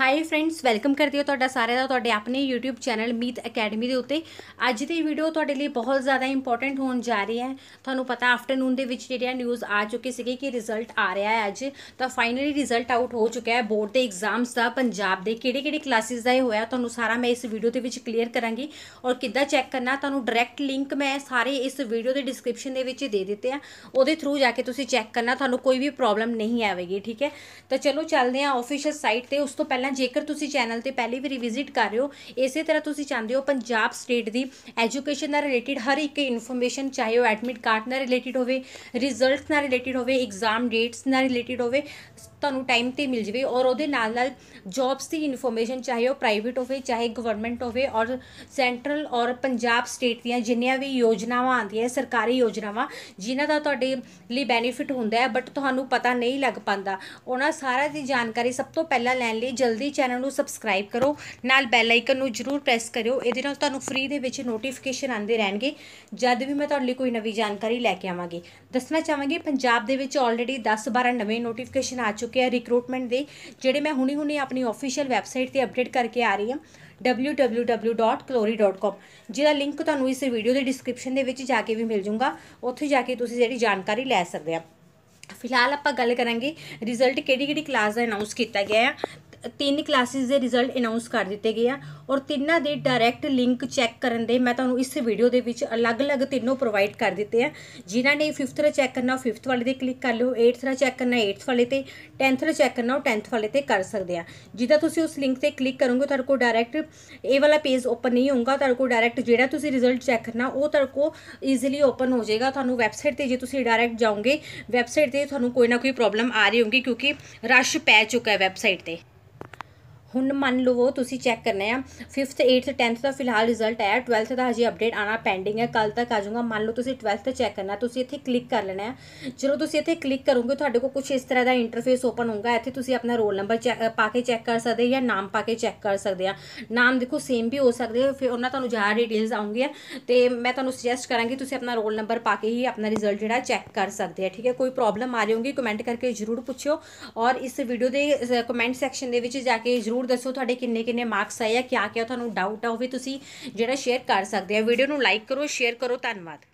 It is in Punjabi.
ਹਾਈ ਫਰੈਂਡਸ ਵੈਲਕਮ ਕਰਦੇ ਹਾਂ ਤੁਹਾਡਾ ਸਾਰਿਆਂ ਦਾ ਤੁਹਾਡੇ ਆਪਣੇ YouTube ਚੈਨਲ ਮੀਤ ਅਕੈਡਮੀ ਦੇ ਉੱਤੇ ਅੱਜ ਦੀ ਵੀਡੀਓ ਤੁਹਾਡੇ ਲਈ ਬਹੁਤ ਜ਼ਿਆਦਾ ਇੰਪੋਰਟੈਂਟ ਹੋਣ ਜਾ ਰਹੀ ਹੈ ਤੁਹਾਨੂੰ ਪਤਾ ਆਫਟਰਨੂਨ ਦੇ ਵਿੱਚ ਜਿਹੜਿਆ ਨਿਊਜ਼ ਆ ਚੁੱਕੀ ਸੀਗੀ ਕਿ ਰਿਜ਼ਲਟ ਆ ਰਿਹਾ ਹੈ ਅੱਜ ਤਾਂ ਫਾਈਨਲੀ ਰਿਜ਼ਲਟ ਆਊਟ ਹੋ ਚੁੱਕਾ ਹੈ ਬੋਰਡ ਦੇ ਐਗਜ਼ਾਮਸ ਦਾ ਪੰਜਾਬ ਦੇ ਕਿਹੜੇ-ਕਿਹੜੇ ਕਲਾਸਿਸ ਦਾ ਇਹ ਹੋਇਆ ਤੁਹਾਨੂੰ ਸਾਰਾ ਮੈਂ ਇਸ ਵੀਡੀਓ ਦੇ ਵਿੱਚ ਕਲੀਅਰ ਕਰਾਂਗੀ ਔਰ ਕਿੱਦਾਂ ਚੈੱਕ ਕਰਨਾ ਤੁਹਾਨੂੰ ਡਾਇਰੈਕਟ ਲਿੰਕ ਮੈਂ ਸਾਰੇ ਇਸ ਵੀਡੀਓ ਦੇ ਡਿਸਕ੍ਰਿਪਸ਼ਨ ਦੇ ਵਿੱਚ ਦੇ ਦਿੱਤੇ ਆ ਉਹਦੇ ਥਰੂ ਜਾ ਕੇ ਤੁਸੀਂ ਚੈੱਕ ਕਰਨਾ ਤੁਹਾਨੂੰ ਕੋਈ ਵੀ ਪ੍ਰੋਬਲਮ ਨਹੀਂ ਆਵੇਗੀ ਠੀਕ ਹੈ ਤਾਂ ਚਲੋ ਚੱਲਦੇ ਆ ਆਫੀਸ਼ੀਅਲ ਸਾਈਟ ਤੇ ਉਸ ਤੋਂ ਪਹਿਲਾਂ ਪਹਿਲਾਂ ਜੇਕਰ ਤੁਸੀਂ ਚੈਨਲ ਤੇ ਪਹਿਲੀ ਵਾਰੀ ਵਿਜ਼ਿਟ ਕਰ ਰਹੇ ਹੋ ਇਸੇ ਤਰ੍ਹਾਂ ਤੁਸੀਂ ਚਾਹੁੰਦੇ ਹੋ ਪੰਜਾਬ ਸਟੇਟ ਦੀ ਐਜੂਕੇਸ਼ਨ ਨਾਲ ਰਿਲੇਟਡ ਹਰ ਇੱਕ ਇਨਫੋਰਮੇਸ਼ਨ ਚਾਹੇ ਉਹ ਐਡਮਿਟ ਕਾਰਡ ਨਾਲ ਰਿਲੇਟਡ ਹੋਵੇ ਰਿਜ਼ਲਟਸ ਨਾਲ ਰਿਲੇਟਡ ਹੋਵੇ ਐਗਜ਼ਾਮ ਡੇਟਸ ਨਾਲ ਰਿਲੇਟਡ ਹੋਵੇ ਤੁਹਾਨੂੰ ਟਾਈਮ ਤੇ ਮਿਲ ਜਵੇ ਔਰ ਉਹਦੇ ਨਾਲ ਨਾਲ ਜੌਬਸ ਦੀ ਇਨਫੋਰਮੇਸ਼ਨ ਚਾਹੇ ਉਹ ਪ੍ਰਾਈਵੇਟ ਹੋਵੇ ਚਾਹੇ ਗਵਰਨਮੈਂਟ ਹੋਵੇ ਔਰ ਸੈਂਟਰਲ ਔਰ ਪੰਜਾਬ ਸਟੇਟ ਦੀਆਂ ਜਿੰਨੀਆਂ ਵੀ ਯੋਜਨਾਵਾਂ ਆਉਂਦੀਆਂ ਸਰਕਾਰੀ ਯੋਜਨਾਵਾਂ ਜਿਨ੍ਹਾਂ ਦਾ ਤੁਹਾਡੇ ਲਈ ਬੈਨੀਫਿਟ ਹੁੰਦਾ ਹੈ ਬਟ ਤੁਹਾਨੂੰ ਪਤਾ ਨਹੀਂ ਲੱਗ ਪਾਂਦਾ ਉਹਨਾਂ ਸਾਰਾ ਦੀ ਜਾਣਕਾਰੀ ਸਭ ਤੋਂ ਪਹਿਲਾਂ ਲੈਣ ਲਈ ਜਲ ਜਲਦੀ ਚੈਨਲ ਨੂੰ ਸਬਸਕ੍ਰਾਈਬ ਕਰੋ ਨਾਲ ਬੈਲ ਆਈਕਨ ਨੂੰ ਜਰੂਰ ਪ੍ਰੈਸ ਕਰਿਓ ਇਹਦੇ ਨਾਲ ਤੁਹਾਨੂੰ ਫ੍ਰੀ ਦੇ ਵਿੱਚ ਨੋਟੀਫਿਕੇਸ਼ਨ ਆਉਂਦੇ ਰਹਿਣਗੇ ਜਦ ਵੀ ਮੈਂ ਤੁਹਾਡੇ ਲਈ ਕੋਈ ਨਵੀਂ ਜਾਣਕਾਰੀ ਲੈ ਕੇ ਆਵਾਂਗੀ ਦੱਸਣਾ ਚਾਹਾਂਗੀ ਪੰਜਾਬ ਦੇ ਵਿੱਚ ਆਲਰੇਡੀ 10-12 ਨਵੇਂ ਨੋਟੀਫਿਕੇਸ਼ਨ ਆ ਚੁੱਕੇ ਆ ਰਿਕਰੂਟਮੈਂਟ ਦੇ ਜਿਹੜੇ ਮੈਂ ਹੁਣੇ-ਹੁਣੇ ਆਪਣੀ ਅਫੀਸ਼ੀਅਲ ਵੈਬਸਾਈਟ ਤੇ ਅਪਡੇਟ ਕਰਕੇ ਆ ਰਹੀ ਹਾਂ www.clory.com ਜਿਹਦਾ ਲਿੰਕ ਤੁਹਾਨੂੰ ਇਸ ਵੀਡੀਓ ਦੇ ਡਿਸਕ੍ਰਿਪਸ਼ਨ ਦੇ ਵਿੱਚ ਜਾ ਕੇ ਵੀ ਮਿਲ ਜਾਊਗਾ ਉੱਥੇ ਜਾ ਕੇ ਤੁਸੀਂ ਜਿਹੜੀ ਜਾਣਕਾਰੀ ਲੈ ਸਕਦੇ ਆ ਫਿਲਹਾਲ ਆਪਾਂ ਗੱਲ ਕਰਾਂਗੇ ਰਿਜ਼ਲਟ ਕਿਹੜੀ ਕਿਹੜੀ ਕਲਾਸ ਦਾ ਅਨਾਉਂਸ ਕੀਤਾ ਗਿਆ ਹੈ ਤਿੰਨ ਕਲਾਸਿਸ ਦੇ ਰਿਜ਼ਲਟ ਅਨਾਉਂਸ ਕਰ ਦਿੱਤੇ ਗਏ ਆ ਔਰ ਤਿੰਨਾਂ ਦੇ ਡਾਇਰੈਕਟ ਲਿੰਕ ਚੈੱਕ ਕਰਨ ਦੇ ਮੈਂ ਤੁਹਾਨੂੰ ਇਸ ਵੀਡੀਓ ਦੇ ਵਿੱਚ ਅਲੱਗ-ਅਲੱਗ ਤਿੰਨੋਂ ਪ੍ਰੋਵਾਈਡ ਕਰ ਦਿੱਤੇ ਆ ਜਿਨ੍ਹਾਂ ਨੇ 5th ਦਾ ਚੈੱਕ ਕਰਨਾ 5th ਵਾਲੇ ਦੇ ਕਲਿੱਕ ਕਰ ਲਿਓ 8th ਦਾ ਚੈੱਕ ਕਰਨਾ 8th ਵਾਲੇ ਤੇ 10th ਦਾ ਚੈੱਕ ਕਰਨਾ ਉਹ 10th ਵਾਲੇ ਤੇ ਕਰ ਸਕਦੇ ਆ ਜਿੱਦਾਂ ਤੁਸੀਂ ਉਸ ਲਿੰਕ ਤੇ ਕਲਿੱਕ ਕਰੋਗੇ ਤੁਹਾਡੇ ਕੋਲ ਡਾਇਰੈਕਟ ਇਹ ਵਾਲਾ ਪੇਜ ਓਪਨ ਨਹੀਂ ਹੋਊਗਾ ਤੁਹਾਡੇ ਕੋਲ ਡਾਇਰੈਕਟ ਜਿਹੜਾ ਤੁਸੀਂ ਰਿਜ਼ਲਟ ਚੈੱਕ ਕਰਨਾ ਉਹ ਤੁਹਾਡੇ ਕੋਲ ਈਜ਼ੀਲੀ ਓਪਨ ਹੋ ਜਾਏਗਾ ਤੁਹਾਨੂੰ ਵੈਬਸਾਈਟ ਤੇ ਜੇ ਤੁਸੀਂ ਡਾਇਰੈਕਟ ਜਾਓਗੇ ਵੈਬਸਾਈਟ ਤੇ ਤੁਹਾਨੂੰ ਕੋਈ ਨਾ ਕੋਈ ਪ੍ਰੋਬਲਮ ਆ ਰਹੀ ਹੋਊਗੀ ਕਿਉਂਕਿ ਰਸ਼ ਪੈ ਚੁੱਕਾ ਹੈ ਵੈਬਸਾਈਟ ਤੇ ਹੁਣ ਮੰਨ ਲਵੋ ਤੁਸੀਂ ਚੈੱਕ ਕਰਨਾ ਆ 5th 8th 10th ਦਾ ਫਿਲਹਾਲ ਰਿਜ਼ਲਟ ਆਇਆ 12th ਦਾ ਹਜੇ ਅਪਡੇਟ ਆਣਾ ਪੈਂਡਿੰਗ ਹੈ ਕੱਲ ਤੱਕ ਆ ਜਾਊਗਾ ਮੰਨ ਲਓ ਤੁਸੀਂ 12th ਤੇ ਚੈੱਕ ਕਰਨਾ ਤੁਸੀਂ ਇੱਥੇ ਕਲਿੱਕ ਕਰ ਲੈਣਾ ਜਦੋਂ ਤੁਸੀਂ ਇੱਥੇ ਕਲਿੱਕ ਕਰੋਗੇ ਤੁਹਾਡੇ ਕੋਲ ਕੁਝ ਇਸ ਤਰ੍ਹਾਂ ਦਾ ਇੰਟਰਫੇਸ ਓਪਨ ਹੋਊਗਾ ਇੱਥੇ ਤੁਸੀਂ ਆਪਣਾ ਰੋਲ ਨੰਬਰ ਪਾ ਕੇ ਚੈੱਕ ਕਰ ਸਕਦੇ ਜਾਂ ਨਾਮ ਪਾ ਕੇ ਚੈੱਕ ਕਰ ਸਕਦੇ ਆ ਨਾਮ ਦੇਖੋ ਸੇਮ ਵੀ ਹੋ ਸਕਦੇ ਫਿਰ ਉਹਨਾਂ ਤੁਹਾਨੂੰ ਜ਼ਿਆਦਾ ਡਿਟੇਲਸ ਆਉਂਗੀਆਂ ਤੇ ਮੈਂ ਤੁਹਾਨੂੰ ਸੁਜੈਸਟ ਕਰਾਂਗੀ ਤੁਸੀਂ ਆਪਣਾ ਰੋਲ ਨੰਬਰ ਪਾ ਕੇ ਹੀ ਆਪਣਾ ਰਿਜ਼ਲਟ ਜਿਹੜਾ ਚੈੱਕ ਕਰ ਸਕਦੇ ਆ ਠੀਕ ਹੈ ਕੋਈ ਪ੍ਰੋਬਲਮ ਆ ਰਹੀ ਹੋਊਗੀ ਕਮੈਂਟ ਕਰਕੇ ਜ਼ਰੂਰ ਪੁੱਛਿਓ ਔਰ ਇਸ ਵੀਡੀਓ ਦੇ ਕਮੈਂਟ ਸੈਕਸ਼ਨ ਦੇ ਵਿੱਚ ਜਾ ਕੇ ਜ਼ਰੂਰ ਜਰੂਰ ਦੱਸੋ ਤੁਹਾਡੇ ਕਿੰਨੇ ਕਿੰਨੇ ਮਾਰਕਸ ਆਏ ਆ ਕਿਆ ਕਿਆ ਤੁਹਾਨੂੰ ਡਾਊਟ ਆ ਉਹ ਵੀ ਤੁਸੀਂ ਜਿਹੜਾ ਸ਼ੇਅਰ ਕਰ ਸਕਦੇ ਆ ਵੀਡੀਓ ਨੂੰ ਲਾਈਕ ਕਰੋ ਸ਼ੇਅਰ ਕਰੋ ਧੰਨਵਾਦ